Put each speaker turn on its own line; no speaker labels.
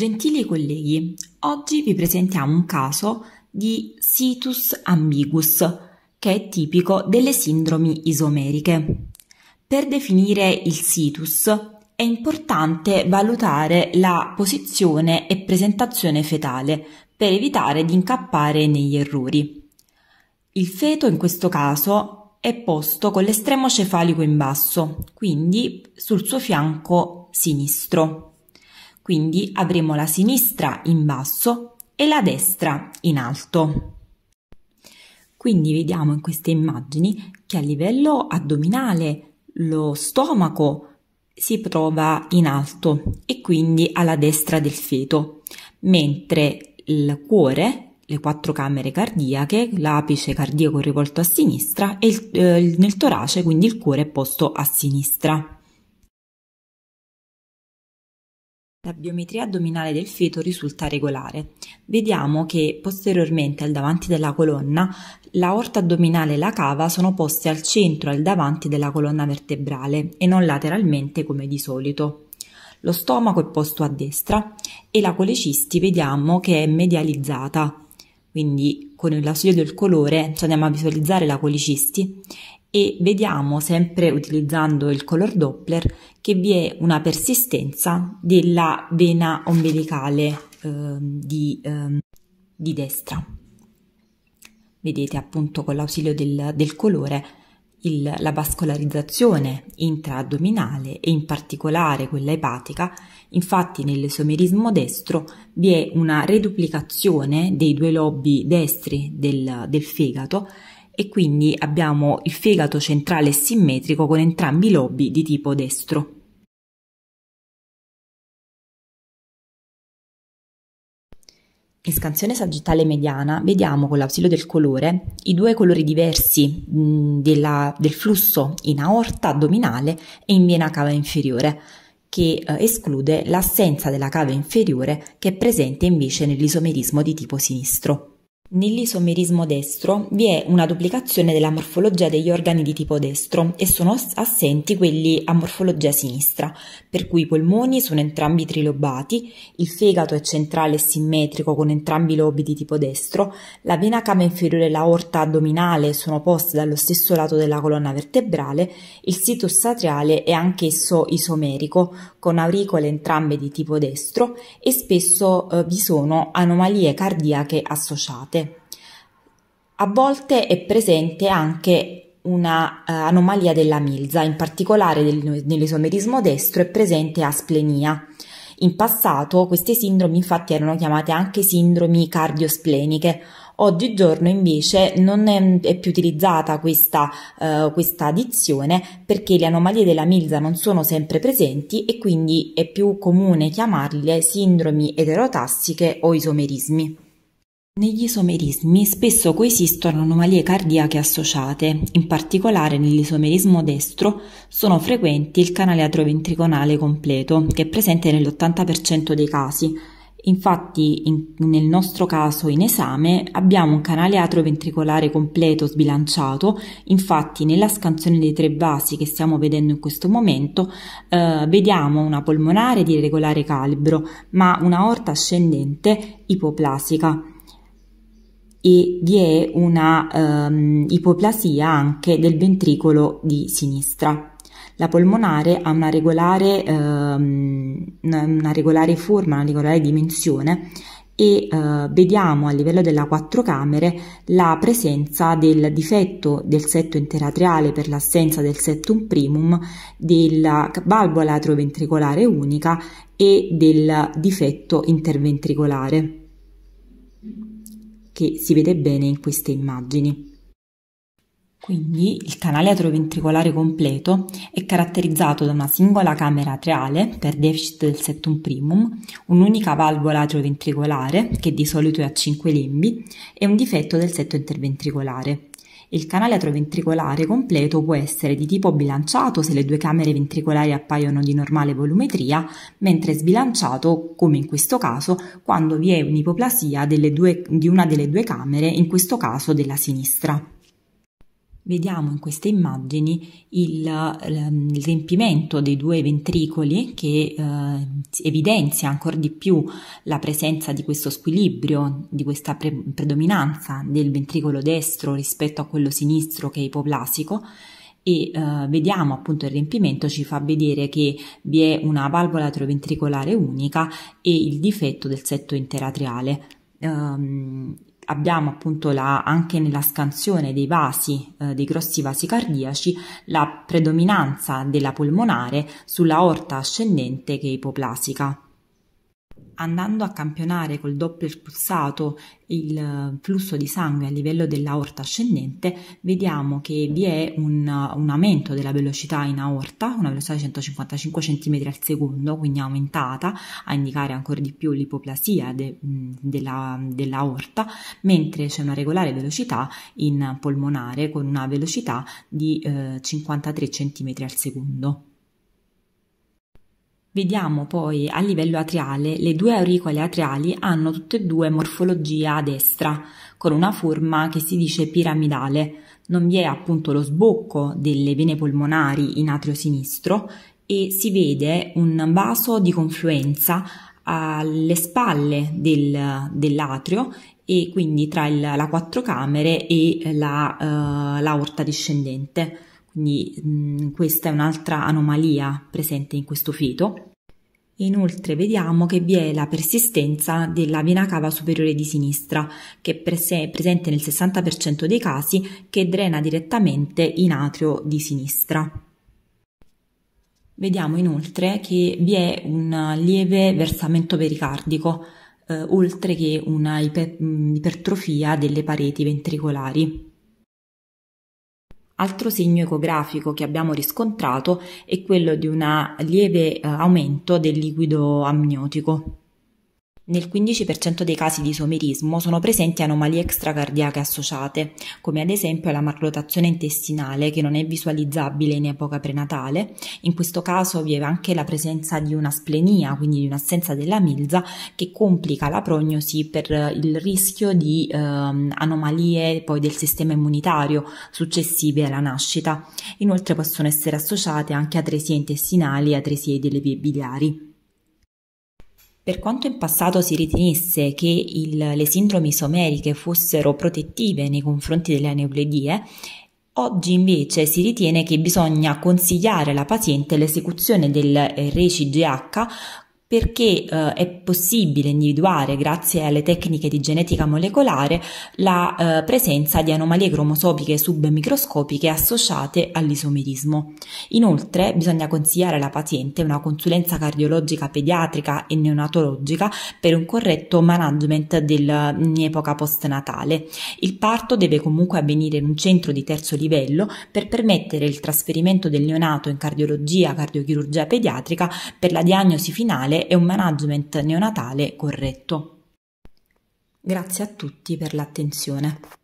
Gentili colleghi, oggi vi presentiamo un caso di situs ambiguus, che è tipico delle sindromi isomeriche. Per definire il situs è importante valutare la posizione e presentazione fetale per evitare di incappare negli errori. Il feto in questo caso è posto con l'estremo cefalico in basso, quindi sul suo fianco sinistro. Quindi avremo la sinistra in basso e la destra in alto. Quindi vediamo in queste immagini che a livello addominale lo stomaco si trova in alto e quindi alla destra del feto, mentre il cuore, le quattro camere cardiache, l'apice cardiaco rivolto a sinistra e il, eh, nel torace quindi il cuore è posto a sinistra. La biometria addominale del feto risulta regolare. Vediamo che posteriormente al davanti della colonna l'aorta addominale e la cava sono poste al centro al davanti della colonna vertebrale e non lateralmente come di solito. Lo stomaco è posto a destra e la colecisti vediamo che è medializzata, quindi con il lasoio del colore ci andiamo a visualizzare la colicisti e vediamo sempre utilizzando il color Doppler che vi è una persistenza della vena ombelicale eh, di, eh, di, destra. Vedete appunto con l'ausilio del, del colore il, la vascolarizzazione intra-addominale e in particolare quella epatica, infatti nell'esomerismo destro vi è una reduplicazione dei due lobi destri del, del fegato e quindi abbiamo il fegato centrale simmetrico con entrambi i lobi di tipo destro. In scansione sagittale mediana vediamo con l'ausilio del colore i due colori diversi mh, mm, della, del flusso in aorta addominale e in vena cava inferiore, che eh, esclude l'assenza della cava inferiore che è presente invece nell'isomerismo di tipo sinistro. Nell'isomerismo destro vi è una duplicazione della morfologia degli organi di tipo destro e sono assenti quelli a morfologia sinistra, per cui i polmoni sono entrambi trilobati, il fegato è centrale e simmetrico con entrambi i lobi di tipo destro, la vena cava inferiore e l'aorta addominale sono poste dallo stesso lato della colonna vertebrale, il situs atriale è anch'esso isomerico, con auricole entrambe di tipo destro e spesso eh, vi sono anomalie cardiache associate. A volte è presente anche un'anomalia eh, uh, della milza, in particolare del, nell'esomerismo destro è presente asplenia. In passato queste sindromi infatti erano chiamate anche sindromi cardiospleeniche, Oggigiorno invece non è, è più utilizzata questa, uh, questa addizione perché le anomalie della milza non sono sempre presenti e quindi è più comune chiamarle sindromi eterotassiche o isomerismi. Negli isomerismi spesso coesistono anomalie cardiache associate, in particolare nell'isomerismo destro sono frequenti il canale atrioventricolare completo, che è presente nell'80% dei casi. Infatti in, nel nostro caso in esame abbiamo un canale atrioventricolare completo sbilanciato, infatti nella scansione dei tre vasi che stiamo vedendo in questo momento eh, vediamo una polmonare di regolare calibro ma una aorta ascendente ipoplasica e vi è una ehm, ipoplasia anche del ventricolo di sinistra. La polmonare ha una regolare, ehm, una regolare forma, una regolare dimensione e eh, vediamo a livello della quattro camere la presenza del difetto del setto interatriale per l'assenza del settum primum, della valvola atroventricolare unica e del difetto interventricolare che si vede bene in queste immagini. Quindi il canale atroventricolare completo è caratterizzato da una singola camera atriale per deficit del settum primum, un'unica valvola atroventricolare che di solito è a 5 lembi e un difetto del setto interventricolare. Il canale atroventricolare completo può essere di tipo bilanciato se le due camere ventricolari appaiono di normale volumetria, mentre sbilanciato, come in questo caso, quando vi è un'ipoplasia due, di una delle due camere, in questo caso della sinistra vediamo in queste immagini il, ehm, il riempimento dei due ventricoli che eh, evidenzia ancora di più la presenza di questo squilibrio, di questa pre- predominanza del ventricolo destro rispetto a quello sinistro che è ipoplasico e eh, vediamo appunto il riempimento ci fa vedere che vi è una valvola atrioventricolare unica e il difetto del setto interatriale. Um, abbiamo appunto la, anche nella scansione dei vasi, eh, dei grossi vasi cardiaci, la predominanza della polmonare sulla orta ascendente che è ipoplasica andando a campionare col doppio pulsato il eh, flusso di sangue a livello dell'aorta ascendente, vediamo che vi è un, eh, un, aumento della velocità in aorta, una velocità di 155 cm al secondo, quindi aumentata a indicare ancora di più l'ipoplasia de, mm, della, dell'aorta, mentre c'è una regolare velocità in polmonare con una velocità di eh, 53 cm al secondo. Vediamo poi a livello atriale, le due auricole atriali hanno tutte e due morfologia a destra, con una forma che si dice piramidale. Non vi è appunto lo sbocco delle vene polmonari in atrio sinistro e si vede un vaso di confluenza alle spalle del, dell'atrio e quindi tra il, la quattro camere e la, uh, l'aorta discendente. Quindi mh, mm, questa è un'altra anomalia presente in questo feto. Inoltre vediamo che vi è la persistenza della vena cava superiore di sinistra, che è presente nel 60% dei casi, che drena direttamente in atrio di sinistra. Vediamo inoltre che vi è un lieve versamento pericardico, eh, oltre che una iper mm, ipertrofia delle pareti ventricolari. Altro segno ecografico che abbiamo riscontrato è quello di un lieve eh, aumento del liquido amniotico. Nel 15% dei casi di somerismo sono presenti anomalie extracardiache associate, come ad esempio la macrotazione intestinale che non è visualizzabile in epoca prenatale. In questo caso vi è anche la presenza di una splenia, quindi di un'assenza della milza, che complica la prognosi per eh, il rischio di eh, anomalie poi del sistema immunitario successive alla nascita. Inoltre possono essere associate anche atresie intestinali e atresie delle vie biliari. Per quanto in passato si ritenesse che il, le sindromi isomeriche fossero protettive nei confronti delle aneupledie, Oggi invece si ritiene che bisogna consigliare alla paziente l'esecuzione del RCGH eh, perché eh, è possibile individuare, grazie alle tecniche di genetica molecolare, la eh, presenza di anomalie cromosopiche submicroscopiche associate all'isomerismo. Inoltre bisogna consigliare alla paziente una consulenza cardiologica pediatrica e neonatologica per un corretto management del, in epoca postnatale. Il parto deve comunque avvenire in un centro di terzo livello per permettere il trasferimento del neonato in cardiologia, cardiochirurgia pediatrica per la diagnosi finale e un management neonatale corretto. Grazie a tutti per l'attenzione.